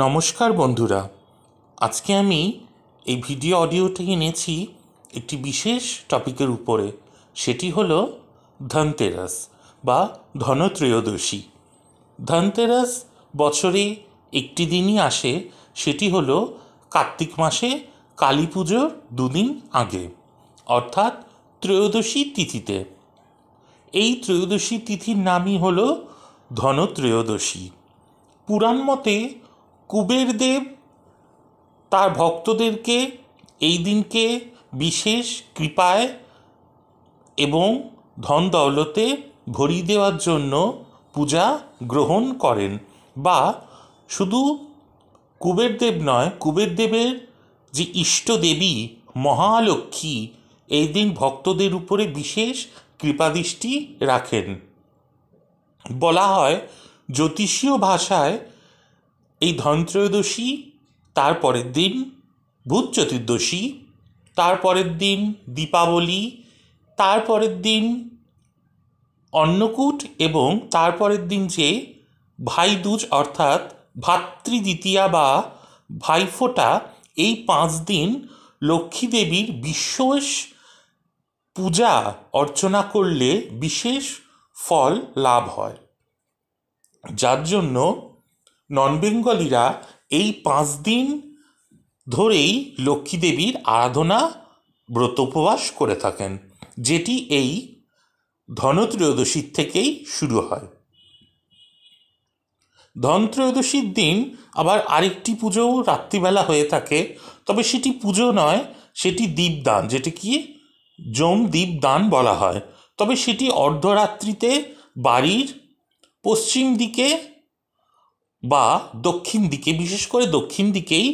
নমস্কার বন্ধুরা আজকে আমি এই ভিডিও অডিওটি এনেছি একটি বিশেষ টপিকের উপরে সেটি হল ধনতেরাস বা ধনত্রয়োদশী ধনতেরাস বছরে একটি দিনই আসে সেটি হল কার্তিক মাসে কালী পুজোর দুদিন আগে অর্থাৎ ত্রয়োদশী তিথিতে এই ত্রয়োদশী তিথির নামই হল ধনত্রয়োদশী পুরাণ মতে কুবেরদেব তার ভক্তদেরকে এই দিনকে বিশেষ কৃপায় এবং ধন দৌলতে ভরিয়ে দেওয়ার জন্য পূজা গ্রহণ করেন বা শুধু কুবের দেব নয় কুবের দেবের যে ইষ্ট দেবী মহালক্ষ্মী এই দিন ভক্তদের উপরে বিশেষ কৃপাদৃষ্টি রাখেন বলা হয় জ্যোতিষীয় ভাষায় এই ধনত্রয়োদশী তারপরের দিন ভূত চতুর্দশী তারপরের দিন দীপাবলি তারপরের দিন অন্নকূট এবং তারপরের দিন যে ভাইদুজ অর্থাৎ ভাতৃদ্বিতীয়া বা ভাইফোঁটা এই পাঁচ দিন লক্ষ্মী দেবীর পূজা অর্চনা করলে বিশেষ ফল লাভ হয় যার জন্য নন বেঙ্গলিরা এই পাঁচ দিন ধরেই লক্ষ্মী দেবীর আরাধনা ব্রত উপবাস করে থাকেন যেটি এই ধনত্রয়োদশীর থেকেই শুরু হয় ধনত্রয়োদশীর দিন আবার আরেকটি পুজোও রাত্রিবেলা হয়ে থাকে তবে সেটি পুজো নয় সেটি দীপদান যেটি কি জম দীপদান বলা হয় তবে সেটি অর্ধরাত্রিতে বাড়ির পশ্চিম দিকে বা দক্ষিণ দিকে বিশেষ করে দক্ষিণ দিকেই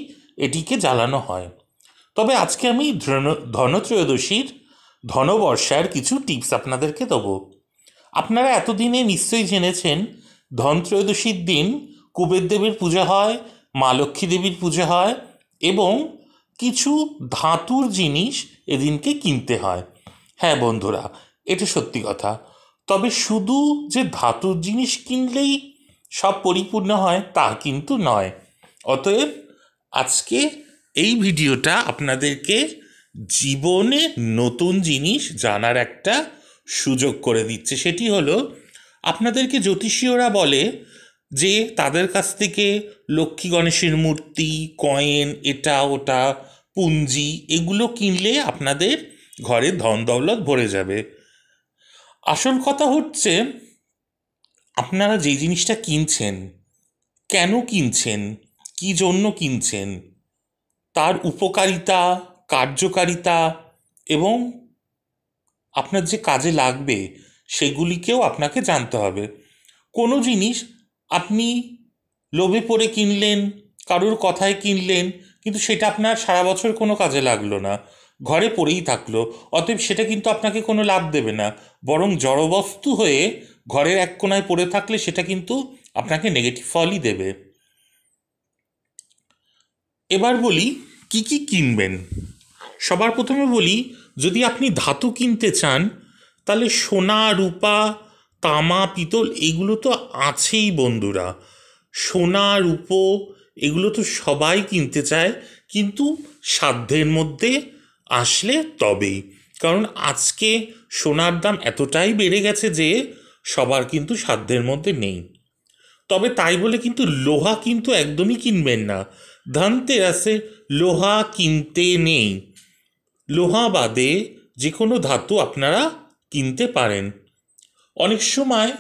এটিকে জ্বালানো হয় তবে আজকে আমি ধনত্রয়োদশীর ধনবর্ষার কিছু টিপস আপনাদেরকে দেব আপনারা এতদিনে নিশ্চয়ই জেনেছেন ধনত্রয়োদশীর দিন কুবের দেবীর পূজা হয় মা লক্ষ্মী দেবীর পূজা হয় এবং কিছু ধাতুর জিনিস এদিনকে কিনতে হয় হ্যাঁ বন্ধুরা এটা সত্যি কথা তবে শুধু যে ধাতুর জিনিস কিনলেই সব পরিপূর্ণ হয় তা কিন্তু নয় অতএব আজকে এই ভিডিওটা আপনাদেরকে জীবনে নতুন জিনিস জানার একটা সুযোগ করে দিচ্ছে সেটি হলো আপনাদেরকে জ্যোতিষীয়রা বলে যে তাদের কাছ থেকে লক্ষ্মী গণেশের মূর্তি কয়েন এটা ওটা পুঞ্জি এগুলো কিনলে আপনাদের ঘরে ধন দৌলত ভরে যাবে আসল কথা হচ্ছে আপনারা যে জিনিসটা কিনছেন কেন কিনছেন কী জন্য কিনছেন তার উপকারিতা কার্যকারিতা এবং আপনার যে কাজে লাগবে সেগুলিকেও আপনাকে জানতে হবে কোনো জিনিস আপনি লোভে পড়ে কিনলেন কারোর কথায় কিনলেন কিন্তু সেটা আপনার সারা বছর কোনো কাজে লাগলো না ঘরে পড়েই থাকলো অতএব সেটা কিন্তু আপনাকে কোনো লাভ দেবে না বরং জড়বস্তু হয়ে ঘরের এক কোনায় পড়ে থাকলে সেটা কিন্তু আপনাকে নেগেটিভ ফলই দেবে এবার বলি কি কি কিনবেন সবার প্রথমে বলি যদি আপনি ধাতু কিনতে চান তাহলে সোনা রূপা তামা পিতল এগুলো তো আছেই বন্ধুরা সোনা রূপো এগুলো তো সবাই কিনতে চায় কিন্তু সাধ্যের মধ্যে আসলে তবেই কারণ আজকে সোনার দাম এতটাই বেড়ে গেছে যে সবার কিন্তু সাধ্যের মধ্যে নেই তবে তাই বলে কিন্তু লোহা কিন্তু একদমই কিনবেন না আছে লোহা কিনতে নেই লোহা বাদে যে কোনো ধাতু আপনারা কিনতে পারেন অনেক সময়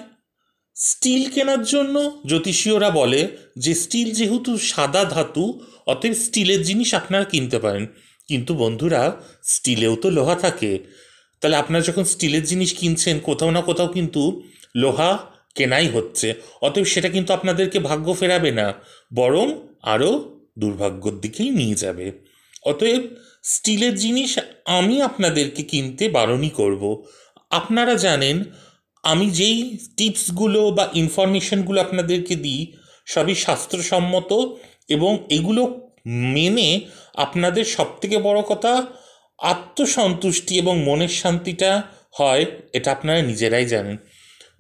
স্টিল কেনার জন্য জ্যোতিষীয়রা বলে যে স্টিল যেহেতু সাদা ধাতু অতএব স্টিলের জিনিস আপনারা কিনতে পারেন কিন্তু বন্ধুরা স্টিলেও তো লোহা থাকে তাহলে আপনারা যখন স্টিলের জিনিস কিনছেন কোথাও না কোথাও কিন্তু লোহা কেনাই হচ্ছে অতএব সেটা কিন্তু আপনাদেরকে ভাগ্য ফেরাবে না বরং আরও দুর্ভাগ্যর দিকেই নিয়ে যাবে অতএব স্টিলের জিনিস আমি আপনাদেরকে কিনতে বারণই করব আপনারা জানেন আমি যেই টিপসগুলো বা ইনফরমেশনগুলো আপনাদেরকে দিই সবই স্বাস্থ্যসম্মত এবং এগুলো মেনে আপনাদের সবথেকে বড় কথা আত্মসন্তুষ্টি এবং মনের শান্তিটা হয় এটা আপনারা নিজেরাই জানেন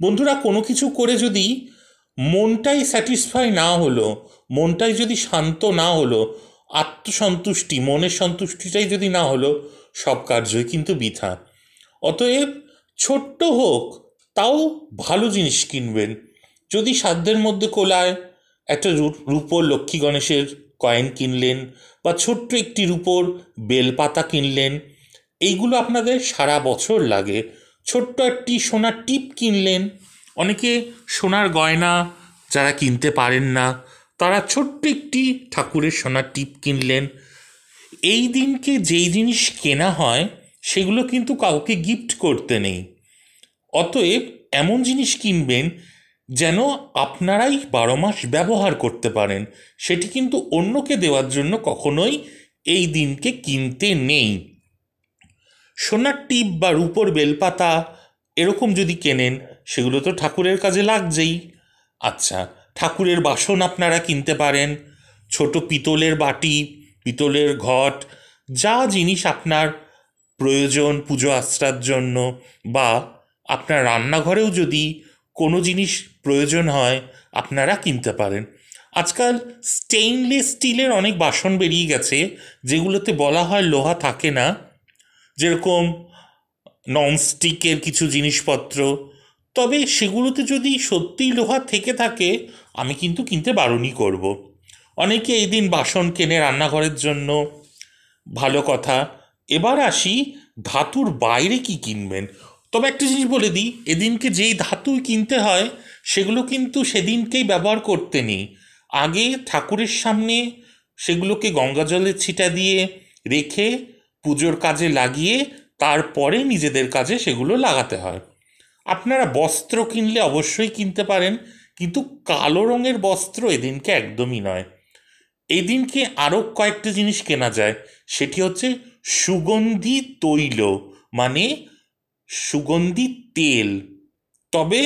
বন্ধুরা কোনো কিছু করে যদি মনটাই স্যাটিসফাই না হলো মনটাই যদি শান্ত না হলো আত্মসন্তুষ্টি মনের সন্তুষ্টিটাই যদি না হলো সব কার্যই কিন্তু বৃথা অতএব ছোট্ট হোক তাও ভালো জিনিস কিনবেন যদি সাধ্যের মধ্যে কোলায় একটা রূপ রূপ লক্ষ্মী গণেশের কয়েন কিনলেন বা ছোট্ট একটি রূপোর বেলপাতা কিনলেন এইগুলো আপনাদের সারা বছর লাগে ছোট্ট একটি সোনার টিপ কিনলেন অনেকে সোনার গয়না যারা কিনতে পারেন না তারা ছোট্ট একটি ঠাকুরের সোনার টিপ কিনলেন এই দিনকে যেই জিনিস কেনা হয় সেগুলো কিন্তু কাউকে গিফট করতে নেই অতএব এমন জিনিস কিনবেন যেন আপনারাই বারো মাস ব্যবহার করতে পারেন সেটি কিন্তু অন্যকে দেওয়ার জন্য কখনোই এই দিনকে কিনতে নেই সোনার টিপ বা রূপর বেলপাতা এরকম যদি কেনেন সেগুলো তো ঠাকুরের কাজে লাগছেই আচ্ছা ঠাকুরের বাসন আপনারা কিনতে পারেন ছোট পিতলের বাটি পিতলের ঘট যা জিনিস আপনার প্রয়োজন পুজো আশ্রার জন্য বা আপনার রান্নাঘরেও যদি কোনো জিনিস প্রয়োজন হয় আপনারা কিনতে পারেন আজকাল স্টেইনলেস স্টিলের অনেক বাসন বেরিয়ে গেছে যেগুলোতে বলা হয় লোহা থাকে না যেরকম ননস্টিকের কিছু জিনিসপত্র তবে সেগুলোতে যদি সত্যিই লোহা থেকে থাকে আমি কিন্তু কিনতে বারণই করব। অনেকে এই দিন বাসন কেনে রান্নাঘরের জন্য ভালো কথা এবার আসি ধাতুর বাইরে কি কিনবেন তবে একটা জিনিস বলে দিই এদিনকে যেই ধাতু কিনতে হয় সেগুলো কিন্তু সেদিনকেই ব্যবহার করতে নেই আগে ঠাকুরের সামনে সেগুলোকে গঙ্গা জলের ছিটা দিয়ে রেখে পুজোর কাজে লাগিয়ে তারপরে নিজেদের কাজে সেগুলো লাগাতে হয় আপনারা বস্ত্র কিনলে অবশ্যই কিনতে পারেন কিন্তু কালো রঙের বস্ত্র এদিনকে একদমই নয় এদিনকে আরও কয়েকটা জিনিস কেনা যায় সেটি হচ্ছে সুগন্ধি তৈল মানে সুগন্ধি তেল তবে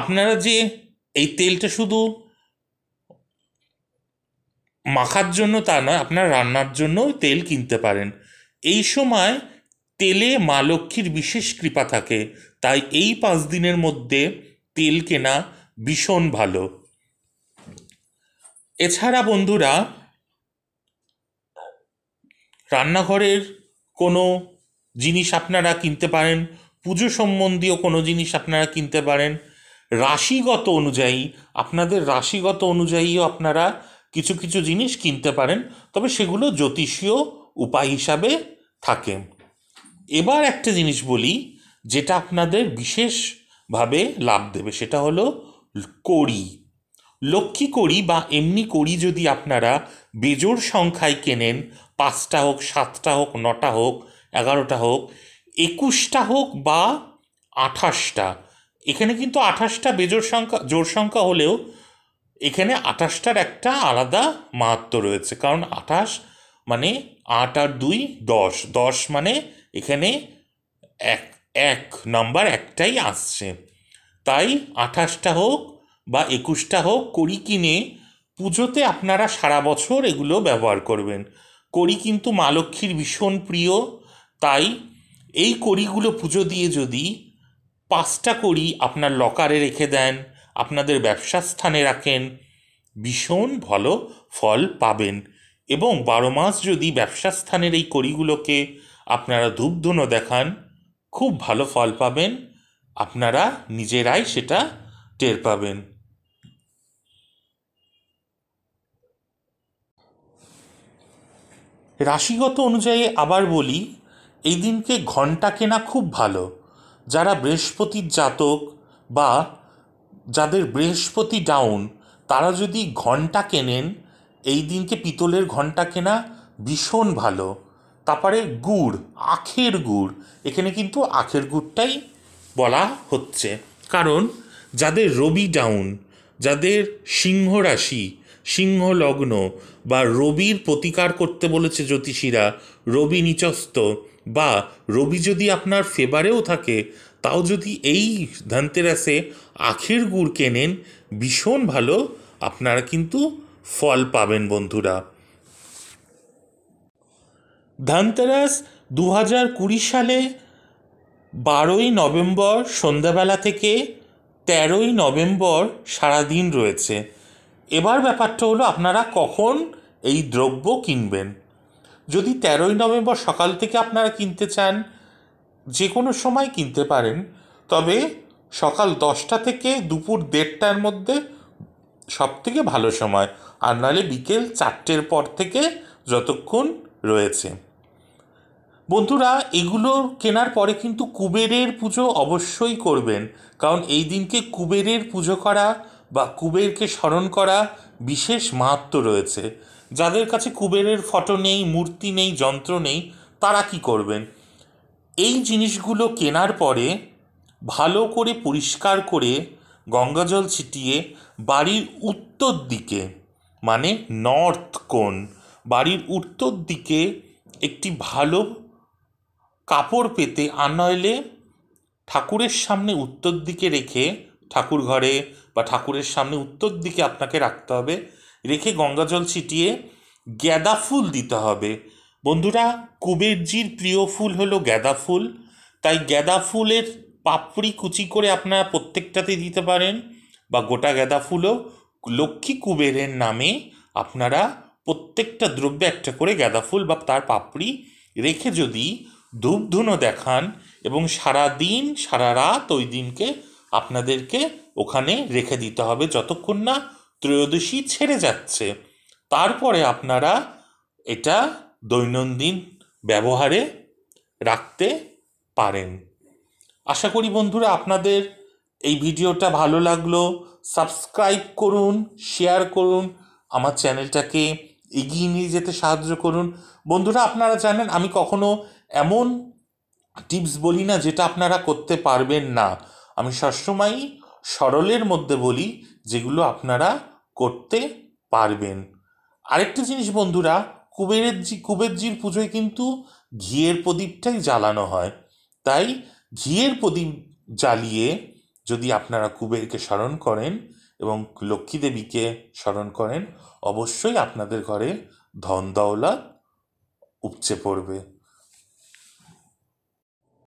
আপনারা যে এই তেলটা শুধু মাখার জন্য তা নয় আপনার রান্নার জন্য তেল কিনতে পারেন এই সময় তেলে মা লক্ষ্মীর বিশেষ কৃপা থাকে তাই এই পাঁচ দিনের মধ্যে তেল কেনা ভীষণ ভালো এছাড়া বন্ধুরা রান্নাঘরের কোনো জিনিস আপনারা কিনতে পারেন পুজো সম্বন্ধীয় কোনো জিনিস আপনারা কিনতে পারেন রাশিগত অনুযায়ী আপনাদের রাশিগত অনুযায়ীও আপনারা কিছু কিছু জিনিস কিনতে পারেন তবে সেগুলো জ্যোতিষীয় উপায় হিসাবে থাকে এবার একটা জিনিস বলি যেটা আপনাদের বিশেষভাবে লাভ দেবে সেটা হলো কড়ি লক্ষ্মী কড়ি বা এমনি কড়ি যদি আপনারা বেজোর সংখ্যায় কেনেন পাঁচটা হোক সাতটা হোক নটা হোক এগারোটা হোক একুশটা হোক বা আঠাশটা এখানে কিন্তু আঠাশটা বেজোর সংখ্যা জোর সংখ্যা হলেও এখানে আঠাশটার একটা আলাদা মাহাত্ম রয়েছে কারণ আঠাশ মানে আট আর দুই দশ দশ মানে এখানে এক এক নাম্বার একটাই আসছে তাই আঠাশটা হোক বা একুশটা হোক করি কিনে পুজোতে আপনারা সারা বছর এগুলো ব্যবহার করবেন করি কিন্তু মা লক্ষ্মীর ভীষণ প্রিয় তাই এই কড়িগুলো পুজো দিয়ে যদি পাঁচটা কড়ি আপনার লকারে রেখে দেন আপনাদের ব্যবসার স্থানে রাখেন ভীষণ ভালো ফল পাবেন এবং বারো মাস যদি ব্যবসার স্থানের এই কড়িগুলোকে আপনারা ধূপধুনো দেখান খুব ভালো ফল পাবেন আপনারা নিজেরাই সেটা টের পাবেন রাশিগত অনুযায়ী আবার বলি এই দিনকে ঘণ্টা কেনা খুব ভালো যারা বৃহস্পতির জাতক বা যাদের বৃহস্পতি ডাউন তারা যদি ঘণ্টা কেনেন এই দিনকে পিতলের ঘণ্টা কেনা ভীষণ ভালো তারপরে গুড় আখের গুড় এখানে কিন্তু আখের গুড়টাই বলা হচ্ছে কারণ যাদের রবি ডাউন যাদের সিংহ রাশি সিংহ লগ্ন বা রবির প্রতিকার করতে বলেছে জ্যোতিষীরা রবি নিচস্থ বা রবি যদি আপনার ফেভারেও থাকে তাও যদি এই ধনতেরাসে আখের গুড় কেনেন ভীষণ ভালো আপনারা কিন্তু ফল পাবেন বন্ধুরা ধনতেরাস দু হাজার কুড়ি সালে বারোই নভেম্বর সন্ধ্যাবেলা থেকে তেরোই নভেম্বর সারাদিন রয়েছে এবার ব্যাপারটা হলো আপনারা কখন এই দ্রব্য কিনবেন যদি তেরোই নভেম্বর সকাল থেকে আপনারা কিনতে চান যে কোনো সময় কিনতে পারেন তবে সকাল দশটা থেকে দুপুর দেড়টার মধ্যে সব থেকে ভালো সময় আর নাহলে বিকেল চারটের পর থেকে যতক্ষণ রয়েছে বন্ধুরা এগুলো কেনার পরে কিন্তু কুবেরের পুজো অবশ্যই করবেন কারণ এই দিনকে কুবেরের পুজো করা বা কুবেরকে স্মরণ করা বিশেষ মাহাত্ম রয়েছে যাদের কাছে কুবেরের ফটো নেই মূর্তি নেই যন্ত্র নেই তারা কি করবেন এই জিনিসগুলো কেনার পরে ভালো করে পরিষ্কার করে গঙ্গাজল ছিটিয়ে বাড়ির উত্তর দিকে মানে নর্থ কোন বাড়ির উত্তর দিকে একটি ভালো কাপড় পেতে আনয়লে ঠাকুরের সামনে উত্তর দিকে রেখে ঠাকুর ঘরে বা ঠাকুরের সামনে উত্তর দিকে আপনাকে রাখতে হবে রেখে গঙ্গা জল ছিটিয়ে গ্যাদা ফুল দিতে হবে বন্ধুরা কুবেরজির প্রিয় ফুল হলো গ্যাদা ফুল তাই গ্যাদা ফুলের পাপড়ি কুচি করে আপনারা প্রত্যেকটাতে দিতে পারেন বা গোটা গ্যাদা ফুলও লক্ষ্মী কুবেরের নামে আপনারা প্রত্যেকটা দ্রব্যে একটা করে গাঁদা ফুল বা তার পাপড়ি রেখে যদি ধূপধুনো দেখান এবং সারা দিন সারা রাত ওই দিনকে আপনাদেরকে ওখানে রেখে দিতে হবে যতক্ষণ না ত্রয়োদশী ছেড়ে যাচ্ছে তারপরে আপনারা এটা দৈনন্দিন ব্যবহারে রাখতে পারেন আশা করি বন্ধুরা আপনাদের এই ভিডিওটা ভালো লাগলো সাবস্ক্রাইব করুন শেয়ার করুন আমার চ্যানেলটাকে এগিয়ে নিয়ে যেতে সাহায্য করুন বন্ধুরা আপনারা জানেন আমি কখনো এমন টিপস বলি না যেটা আপনারা করতে পারবেন না আমি সবসময়ই সরলের মধ্যে বলি যেগুলো আপনারা করতে পারবেন আরেকটা জিনিস বন্ধুরা কুবেরের জি কুবেরজির পুজোয় কিন্তু ঘিয়ের প্রদীপটাই জ্বালানো হয় তাই ঘিয়ের প্রদীপ জ্বালিয়ে যদি আপনারা কুবেরকে স্মরণ করেন এবং লক্ষ্মী দেবীকে স্মরণ করেন অবশ্যই আপনাদের ঘরে ধন দৌলত উপচে পড়বে